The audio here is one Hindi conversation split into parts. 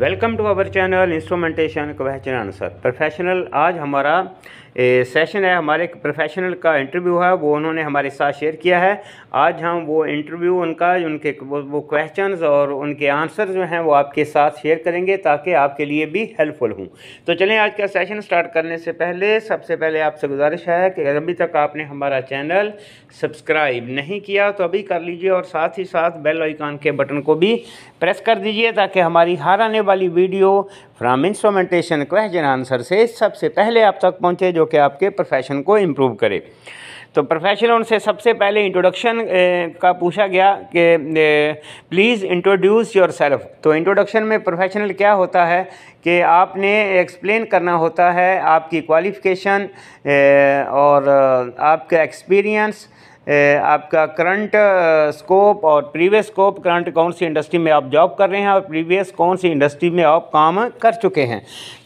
Welcome to our channel instrumentation question answer professional आज हमारा सेशन है हमारे प्रोफेशनल का इंटरव्यू है वो उन्होंने हमारे साथ शेयर किया है आज हम वो इंटरव्यू उनका उनके वो क्वेश्चन और उनके आंसर जो हैं वो आपके साथ शेयर करेंगे ताकि आपके लिए भी हेल्पफुल हूँ तो चलें आज का सेशन स्टार्ट करने से पहले सबसे पहले आपसे गुजारिश है कि अगर अभी तक आपने हमारा चैनल सब्सक्राइब नहीं किया तो अभी कर लीजिए और साथ ही साथ बेल आइकान के बटन को भी प्रेस कर दीजिए ताकि हमारी हार आने वाली video from instrumentation question answer से सबसे पहले आप तक पहुँचे जो कि आपके प्रोफेशन को इम्प्रूव करे तो प्रोफेशनल से सबसे पहले इंट्रोडक्शन का पूछा गया कि प्लीज़ इंट्रोड्यूस योर सेल्फ तो इंट्रोडक्शन में प्रोफेशनल क्या होता है कि आपने एक्सप्लेन करना होता है आपकी क्वालिफ़िकेशन और आपका एक्सपीरियंस आपका करंट स्कोप और प्रीवियस स्कोप करंट कौन सी इंडस्ट्री में आप जॉब कर रहे हैं और प्रीवियस कौन सी इंडस्ट्री में आप काम कर चुके हैं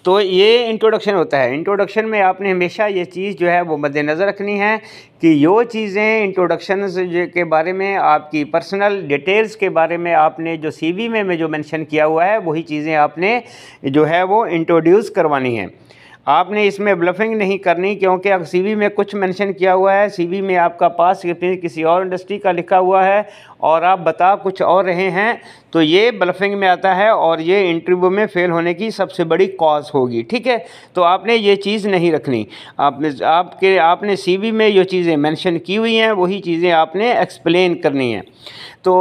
तो ये इंट्रोडक्शन होता है इंट्रोडक्शन में आपने हमेशा ये चीज़ जो है वो मद्देनज़र रखनी है कि यो चीज़ें इंट्रोडक्शन के बारे में आपकी पर्सनल डिटेल्स के बारे में आपने जो सी में, में जो मैंशन किया हुआ है वही चीज़ें आपने जो है वो इंट्रोड्यूस करवानी हैं आपने इसमें ब्लफिंग नहीं करनी क्योंकि सीवी में कुछ मेंशन किया हुआ है सीवी में आपका पास किसी और इंडस्ट्री का लिखा हुआ है और आप बता कुछ और रहे हैं तो ये ब्लफिंग में आता है और ये इंटरव्यू में फेल होने की सबसे बड़ी कॉज होगी ठीक है तो आपने ये चीज़ नहीं रखनी आपने आपके आपने सी में जो चीज़ें मैंशन की हुई हैं वही चीज़ें आपने एक्सप्लेन करनी है तो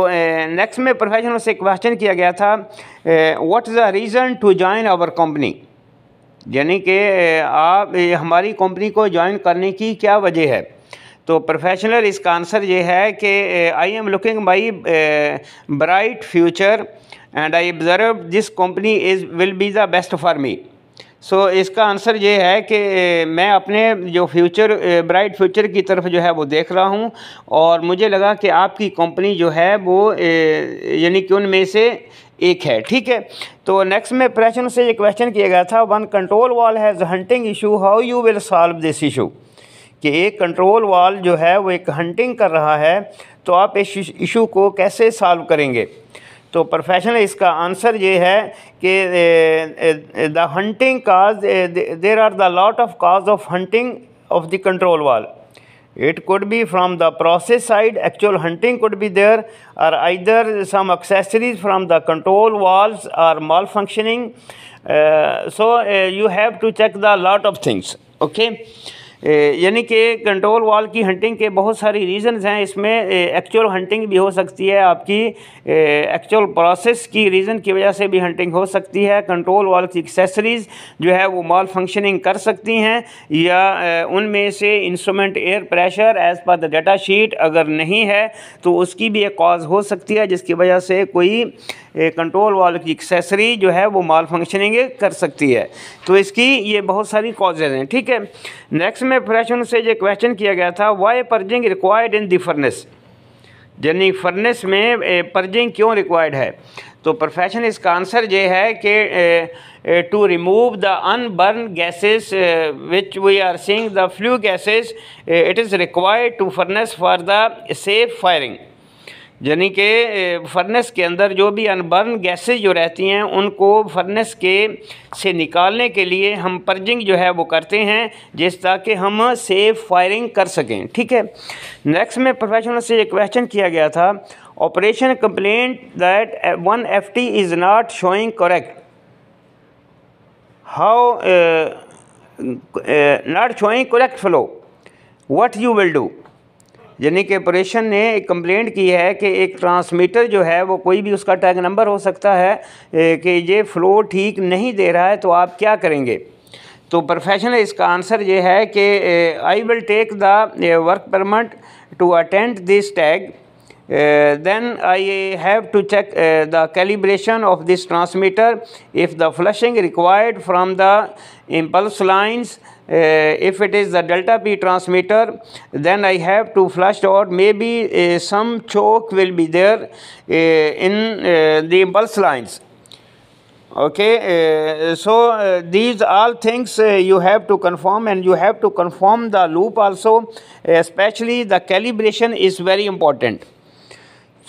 नेक्स्ट में प्रोफेशनल से क्वेश्चन किया गया था what is the reason to join our company यानी कि आप हमारी कंपनी को ज्वाइन करने की क्या वजह है तो प्रोफेशनल इसका आंसर ये है कि I am looking by bright future and I observe this company is will be the best for me so इसका आंसर ये है कि मैं अपने जो फ्यूचर ब्राइट फ्यूचर की तरफ जो है वो देख रहा हूँ और मुझे लगा कि आपकी कंपनी जो है वो यानी कि उनमें से एक है ठीक है तो नेक्स्ट में प्रश्न से ये क्वेश्चन किया गया था one control valve has hunting issue how you will solve this issue कि एक कंट्रोल वॉल जो है वो एक हंटिंग कर रहा है तो आप इस इशू को कैसे सॉल्व करेंगे तो प्रोफेशनल इसका आंसर ये है कि the hunting cause there are the lot of cause of hunting of the control valve It could be from the process side, actual hunting could be there, or either some accessories from the control valves are malfunctioning. Uh, so uh, you have to check the lot of things. Okay. यानी कि कंट्रोल वॉल की हंटिंग के बहुत सारी रीजंस हैं इसमें एक्चुअल हंटिंग भी हो सकती है आपकी एक्चुअल प्रोसेस की रीज़न की वजह से भी हंटिंग हो सकती है कंट्रोल वॉल की एक्सेसरीज़ जो है वो मॉल फंक्शनिंग कर सकती हैं या उनमें से instrument air pressure as per the data sheet अगर नहीं है तो उसकी भी एक कॉज हो सकती है जिसकी वजह से कोई कंट्रोल वाल की एक्सेसरी जो है वो माल फंक्शनिंग कर सकती है तो इसकी ये बहुत सारी कॉजेज हैं ठीक है नेक्स्ट में प्रश्न से ये क्वेश्चन किया गया था why purging required in the furnace यानी फर्नेस में परजिंग क्यों रिक्वायर्ड है तो प्रोफेशन इसका आंसर ये है कि to remove the unburnt gases which we are seeing the flue gases it is required to furnace for the safe firing यानी कि फर्नेस के अंदर जो भी अनबर्न गैसेज जो रहती हैं उनको फर्नेस के से निकालने के लिए हम पर्जिंग जो है वो करते हैं जिस ताकि हम सेफ फायरिंग कर सकें ठीक है नेक्स्ट में प्रोफेशनल से एक क्वेश्चन किया गया था operation complaint that one F T is not showing correct how not showing correct flow what you will do यानी कि ऑपरेशन ने एक कंप्लेंट की है कि एक ट्रांसमीटर जो है वो कोई भी उसका टैग नंबर हो सकता है कि ये फ़्लो ठीक नहीं दे रहा है तो आप क्या करेंगे तो प्रोफेशनल इसका आंसर ये है कि I will take the work permit to attend this tag Uh, then I have to check uh, the calibration of this transmitter if the flushing required from the impulse lines uh, if it is the delta p transmitter then i have to flush or maybe uh, some choke will be there uh, in uh, the impulse lines okay so these all things you have to confirm and you have to confirm the loop also especially the calibration is very important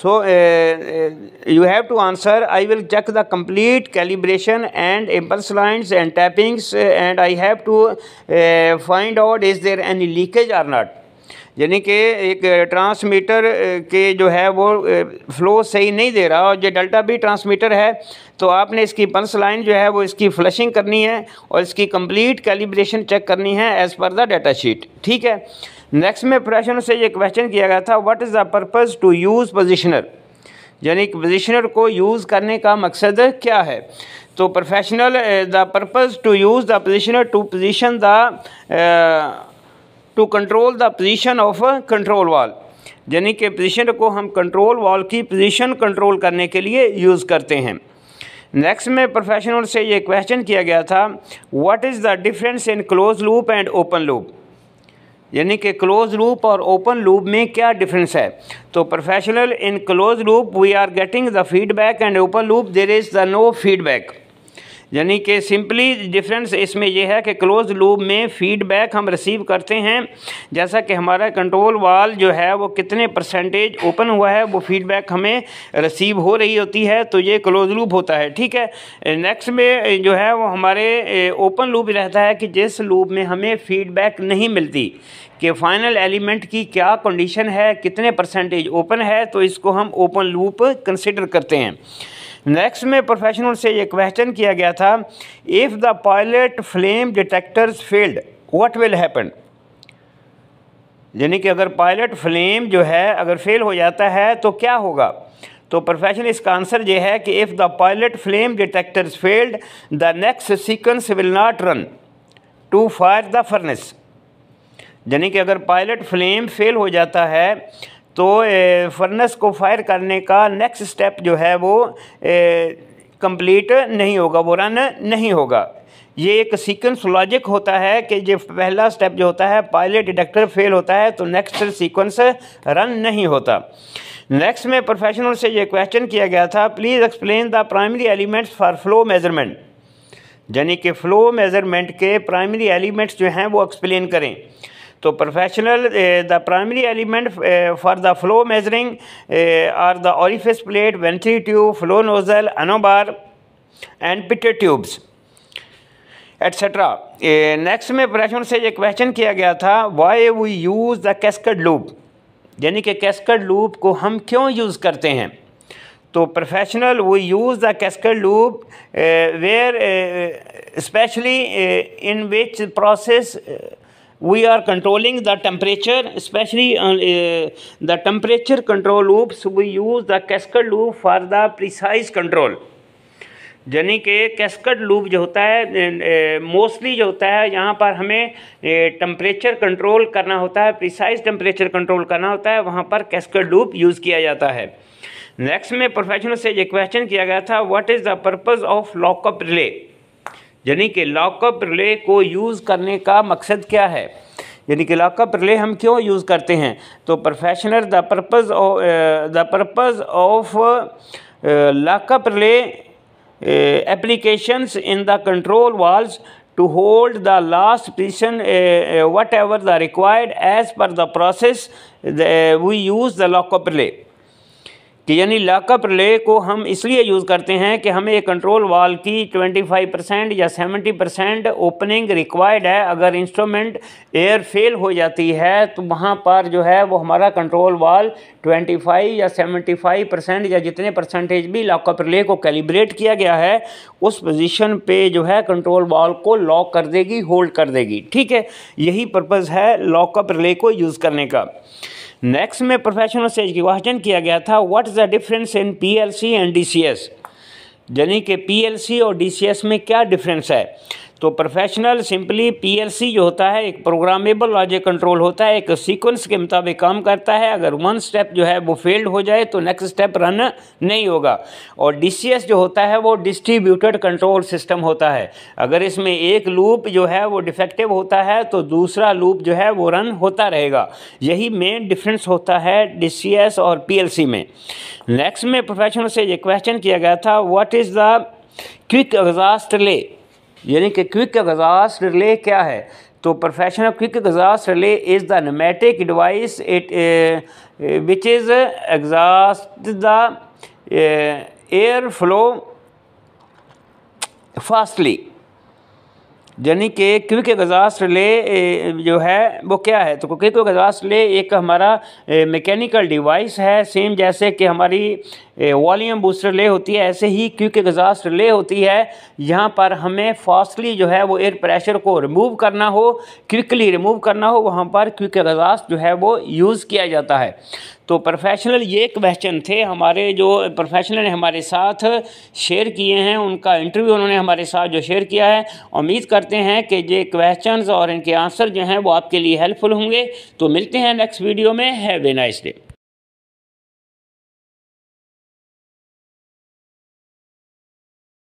so uh, uh, you have to answer, I will check the complete calibration and impulse lines and tappings uh, and I have to uh, find out is there any leakage or not. यानी कि एक ट्रांसमीटर के जो है वो फ्लो सही नहीं दे रहा और जो डेल्टा बी ट्रांसमीटर है तो आपने इसकी पंस लाइन जो है वो इसकी फ्लशिंग करनी है और इसकी कंप्लीट कैलिब्रेशन चेक करनी है as per the data sheet ठीक है नेक्स्ट में प्रश्न से ये क्वेश्चन किया गया था what is the purpose to use positioner यानी कि पोजिशनर को यूज़ करने का मकसद क्या है तो professional the purpose to use the positioner to position the to control the position of control valve यानी कि पोजीशन को हम कंट्रोल वाल की पोजीशन कंट्रोल करने के लिए यूज़ करते हैं नेक्स्ट में प्रोफेशनल से ये क्वेश्चन किया गया था what is the difference in close loop and open loop यानी कि क्लोज लूप और ओपन लूप में क्या डिफरेंस है तो professional in close loop we are getting the feedback and open loop there is the no feedback यानी कि सिंपली डिफरेंस इसमें यह है कि क्लोज लूप में फीडबैक हम रिसीव करते हैं जैसा कि हमारा कंट्रोल वाल जो है वो कितने परसेंटेज ओपन हुआ है वो फीडबैक हमें रिसीव हो रही होती है तो ये क्लोज लूप होता है ठीक है नेक्स्ट में जो है वो हमारे ओपन लूप रहता है कि जिस लूप में हमें फीडबैक नहीं मिलती कि फाइनल एलिमेंट की क्या कंडीशन है कितने परसेंटेज ओपन है तो इसको हम ओपन लूप कंसिडर करते हैं नेक्स्ट में प्रोफेशनल से ये क्वेश्चन किया गया था if the pilot flame detectors failed what will happen यानी कि अगर पायलट फ्लेम जो है अगर फेल हो जाता है तो क्या होगा तो प्रोफेशन इसका आंसर ये है कि if the pilot flame detectors failed the next sequence will not run to fire the furnace यानी कि अगर पायलट फ्लेम फेल हो जाता है तो फर्नेस को फायर करने का नेक्स्ट स्टेप जो है वो कंप्लीट नहीं होगा वो रन नहीं होगा ये एक सीक्वेंस लॉजिक होता है कि जो पहला स्टेप जो होता है पायलट डिटेक्टर फेल होता है तो नेक्स्ट सीक्वेंस रन नहीं होता नेक्स्ट में प्रोफेशनल से ये क्वेश्चन किया गया था please explain the primary elements for flow measurement यानी कि फ़्लो मेज़रमेंट के प्राइमरी एलिमेंट्स जो हैं वो एक्सप्लेन करें तो professional the primary element for the flow measuring are the orifice plate venturi tube flow nozzle annubar and pitot tubes etcetera next में प्रश्न से ये क्वेश्चन किया गया था why we use the cascade loop यानी कि कैस्कड लूप को हम क्यों यूज़ करते हैं तो professional we use the cascade loop where specially in which process we are controlling the temperature especially uh, uh, the temperature control loops we use the cascade loop for the precise control यानी कि कैस्कड लूप जो होता है मोस्टली जो होता है यहाँ पर हमें टम्परेचर कंट्रोल करना होता है प्रिसाइज टेम्परेचर कंट्रोल करना होता है वहाँ पर कैस्कड लूप यूज़ किया जाता है नेक्स्ट में प्रोफेशनल से ये क्वेश्चन किया गया था what is the purpose of lockup relay यानी कि लॉकअप रिले को यूज़ करने का मकसद क्या है यानी कि लॉकअप रिले हम क्यों यूज़ करते हैं तो professional the purpose the purpose of lockup relay applications in the control valves to hold the last position uh, uh, whatever the required as per the process the, uh, we use the lockup relay कि यानी लॉकअप रिले को हम इसलिए यूज़ करते हैं कि हमें कंट्रोल वाल की 25 परसेंट या 70 परसेंट ओपनिंग रिक्वायर्ड है अगर इंस्ट्रूमेंट एयर फेल हो जाती है तो वहाँ पर जो है वो हमारा कंट्रोल वाल 25 या 75 परसेंट या जितने परसेंटेज भी लॉकअप रिले को कैलिब्रेट किया गया है उस पोजिशन पर जो है कंट्रोल वाल को लॉक कर देगी होल्ड कर देगी ठीक है यही पर्पज़ है लॉकअप रिले को यूज़ करने का नेक्स्ट में प्रोफेशनल स्टेज की क्वेश्चन किया गया था what is the difference in PLC and DCS यानी कि पीएलसी और डीसीएस में क्या डिफरेंस है तो प्रोफेशनल सिंपली पीएलसी जो होता है एक प्रोग्रामेबल लॉजिक कंट्रोल होता है एक सीक्वेंस के मुताबिक काम करता है अगर वन स्टेप जो है वो फेल्ड हो जाए तो नेक्स्ट स्टेप रन नहीं होगा और डीसीएस जो होता है वो डिस्ट्रीब्यूटेड कंट्रोल सिस्टम होता है अगर इसमें एक लूप जो है वो डिफेक्टिव होता है तो दूसरा लूप जो है वो रन होता रहेगा यही मेन डिफरेंस होता है डी और पी में नेक्स्ट में प्रोफेशनल से ये क्वेश्चन किया गया था what is the quick exhaust relay यानी कि क्विक गजास रिले क्या है तो professional quick exhaust relay is the pneumatic device it which is exhaust the air flow fastly यानी कि क्विक गजास रिले जो है वो क्या है तो क्विक गजास रिले एक हमारा मैकेनिकल uh, डिवाइस है सेम जैसे कि हमारी वॉल्यूम बूस्टर ले होती है ऐसे ही क्यूक एग्जास्ट ले होती है यहाँ पर हमें फास्टली जो है वो एयर प्रेशर को रिमूव करना हो क्विकली रिमूव करना हो वहाँ पर क्यूक एग्जास्ट जो है वो यूज़ किया जाता है तो प्रोफेशनल ये क्वेश्चन थे हमारे जो प्रोफेशनल ने हमारे साथ शेयर किए हैं उनका इंटरव्यू उन्होंने हमारे साथ जो शेयर किया है उम्मीद करते हैं कि ये क्वेश्चंस और इनके आंसर जो हैं वो आपके लिए हेल्पफुल होंगे तो मिलते हैं नेक्स्ट वीडियो में हैव ए नाइस डे